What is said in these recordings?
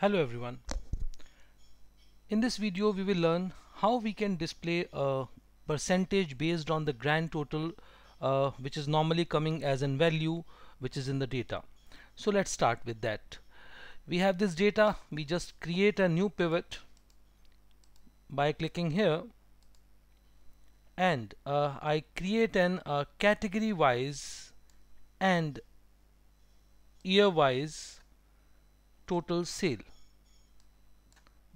Hello everyone. In this video we will learn how we can display a percentage based on the grand total uh, which is normally coming as in value which is in the data. So let's start with that. We have this data we just create a new pivot by clicking here and uh, I create an uh, category wise and year wise total sale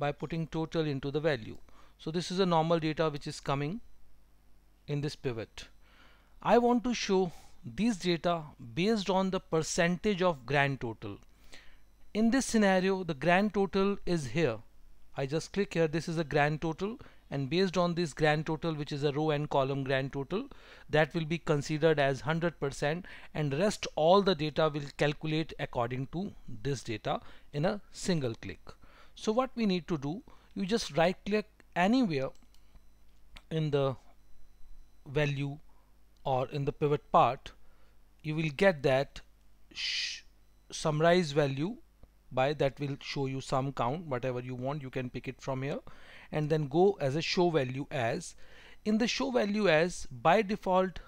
by putting total into the value. So this is a normal data which is coming in this pivot. I want to show these data based on the percentage of grand total. In this scenario, the grand total is here. I just click here. This is a grand total and based on this grand total which is a row and column grand total that will be considered as 100% and rest all the data will calculate according to this data in a single click. So what we need to do you just right click anywhere in the value or in the pivot part you will get that summarize value by that will show you some count whatever you want you can pick it from here and then go as a show value as in the show value as by default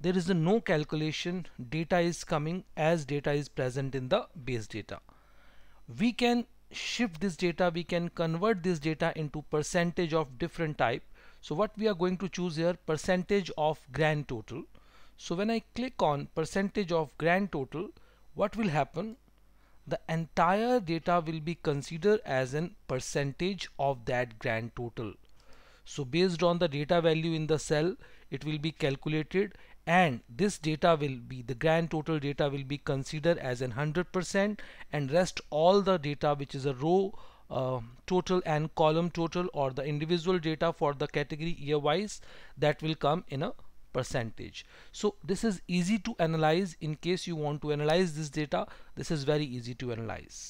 there is a no calculation data is coming as data is present in the base data we can shift this data we can convert this data into percentage of different type so what we are going to choose here percentage of grand total so when I click on percentage of grand total what will happen the entire data will be considered as an percentage of that grand total. So based on the data value in the cell, it will be calculated and this data will be the grand total data will be considered as an 100% and rest all the data which is a row uh, total and column total or the individual data for the category year wise that will come in a percentage. So this is easy to analyze in case you want to analyze this data. This is very easy to analyze.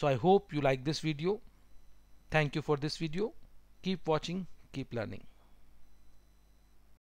So I hope you like this video. Thank you for this video. Keep watching, keep learning.